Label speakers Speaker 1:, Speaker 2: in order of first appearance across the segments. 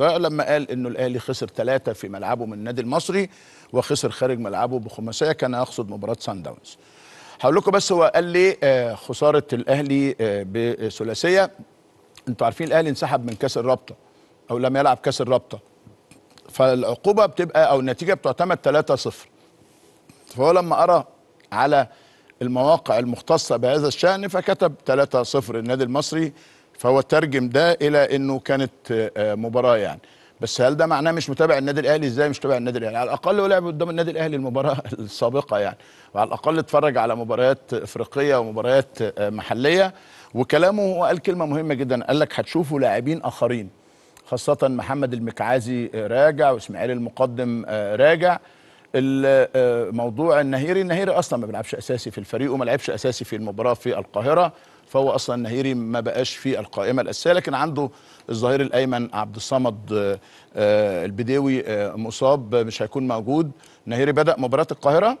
Speaker 1: الرجاء لما قال انه الاهلي خسر ثلاثه في ملعبه من النادي المصري وخسر خارج ملعبه بخماسيه كان يقصد مباراه سان داونز. هقول لكم بس هو قال لي آه، خساره الاهلي آه، بثلاثيه انتوا عارفين الاهلي انسحب من كاس الرابطه او لم يلعب كاس الرابطه فالعقوبه بتبقى او النتيجه بتعتمد 3-0 فهو لما ارى على المواقع المختصه بهذا الشان فكتب 3-0 النادي المصري فهو ترجم ده الى انه كانت آه، مباراه يعني بس هل ده معناه مش متابع النادي الاهلي ازاي مش متابع النادي الاهلي على الاقل هو لعب قدام النادي الاهلي المباراه السابقه يعني وعلى الاقل اتفرج على مباريات افريقيه ومباريات آه، محليه وكلامه هو قال كلمه مهمه جدا قال لك هتشوفوا لاعبين اخرين خاصه محمد المكعازي آه، راجع واسماعيل المقدم راجع موضوع النهيري النهيري اصلا ما بيلعبش اساسي في الفريق وما لعبش اساسي في المباراه في القاهره فهو اصلا النهيري ما بقاش في القائمه الاساسيه لكن عنده الظهير الايمن عبد الصمد آه، آه، البديوي آه، مصاب مش هيكون موجود نهيري بدا مباراه القاهره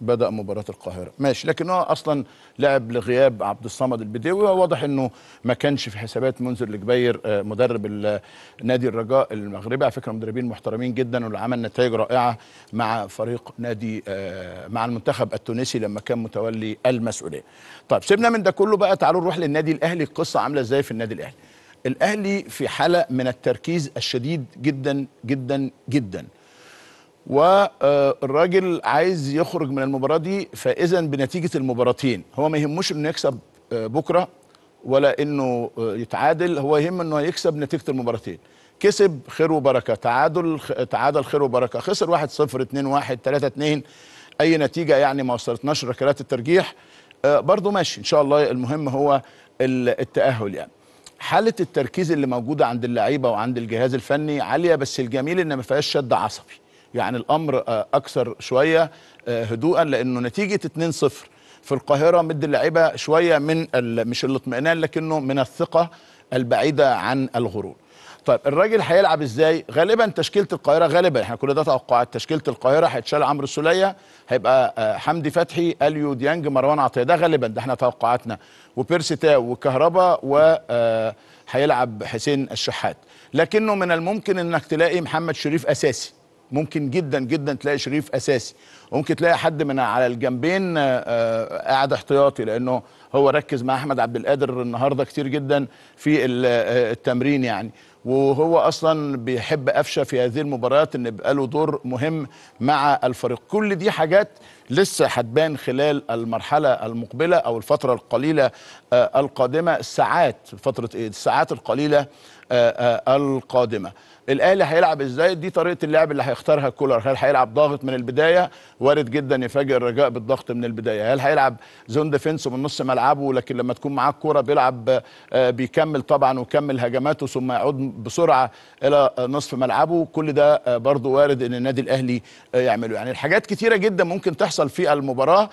Speaker 1: بدا مباراه القاهره ماشي لكن هو اصلا لعب لغياب عبد الصمد البديوي وواضح انه ما كانش في حسابات منذر الجبير آه، مدرب نادي الرجاء المغربي على فكره مدربين محترمين جدا واللي عمل نتائج رائعه مع فريق نادي آه، مع المنتخب التونسي لما كان متولي المسؤوليه طيب سيبنا من ده كله بقى تعالوا نروح للنادي الاهلي القصه عامله ازاي في النادي الاهلي الاهلي في حاله من التركيز الشديد جدا جدا جدا والراجل عايز يخرج من المباراه دي فائزا بنتيجه المباراتين هو ما يهموش انه يكسب آه، بكره ولا انه آه، يتعادل هو يهم انه يكسب نتيجه المباراتين كسب خير وبركه تعادل تعادل خير وبركه خسر 1 0 2 1 3 2 اي نتيجه يعني ما وصلتناش ركلات الترجيح آه، برضه ماشي ان شاء الله المهم هو التاهل يعني حاله التركيز اللي موجوده عند اللعيبه وعند الجهاز الفني عاليه بس الجميل ان ما فيهاش شد عصبي يعني الامر آه، اكثر شويه آه، هدوءا لانه نتيجه 2-0 في القاهره مد اللعيبه شويه من مش الاطمئنان لكنه من الثقه البعيده عن الغرور طيب الراجل هيلعب ازاي غالبا تشكيله القاهره غالبا احنا كل ده توقعات تشكيله القاهره هيتشال عمرو السوليه هيبقى آه، حمدي فتحي اليو ديانج مروان عطيه ده غالبا ده احنا توقعاتنا وبيرسي تاو وكهربا و هيلعب حسين الشحات لكنه من الممكن انك تلاقي محمد شريف اساسي ممكن جدا جدا تلاقي شريف اساسي وممكن تلاقي حد من على الجنبين آه، آه، قاعد احتياطي لانه هو ركز مع احمد عبد القادر النهارده كتير جدا في آه، التمرين يعني وهو اصلا بيحب قفشه في هذه المباريات ان يبقى له دور مهم مع الفريق كل دي حاجات لسه هتبان خلال المرحله المقبله او الفتره القليله القادمه الساعات فتره ايه الساعات القليله آه، آه، القادمه الاهلي هيلعب ازاي دي طريقه اللعب اللي هيختارها كولر هل هيلعب ضاغط من البدايه وارد جدا يفاجئ الرجاء بالضغط من البدايه هل هيلعب زون ديفنس من نص ملعبه لكن لما تكون معاه الكوره بيلعب آه، بيكمل طبعا ويكمل هجماته ثم يعود بسرعه الى نصف ملعبه كل ده برضو وارد ان النادي الاهلي يعمله يعني الحاجات كتيره جدا ممكن تحصل في المباراه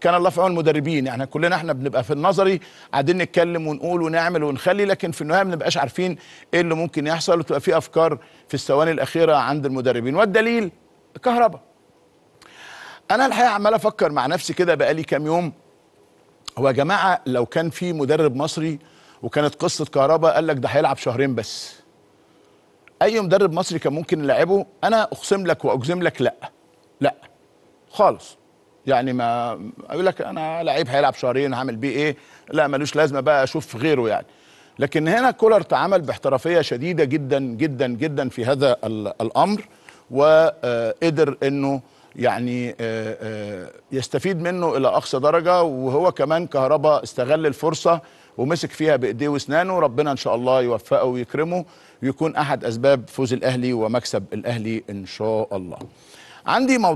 Speaker 1: كان الله في عون المدربين يعني كلنا احنا بنبقى في النظري قاعدين نتكلم ونقول ونعمل ونخلي لكن في النهايه ما بنبقاش عارفين عارفين ايه اللي ممكن يحصل وتبقى في افكار في الثواني الاخيره عند المدربين والدليل الكهرباء انا الحقيقه عمال افكر مع نفسي كده بقالي كام يوم هو يا جماعه لو كان في مدرب مصري وكانت قصه كهرباء قال لك ده هيلعب شهرين بس اي مدرب مصري كان ممكن يلعبه انا اقسم لك واجزم لك لا لا خالص يعني ما اقول لك انا لعيب هيلعب شهرين هعمل بيه ايه لا ملوش لازمه بقى اشوف غيره يعني لكن هنا كولر تعامل باحترافيه شديده جدا جدا جدا في هذا الامر وقدر انه يعني آه، آه، يستفيد منه الى اقصى درجه وهو كمان كهربا استغل الفرصه ومسك فيها بايديه واسنانه ربنا ان شاء الله يوفقه ويكرمه ويكون احد اسباب فوز الاهلي ومكسب الاهلي ان شاء الله عندي موضوع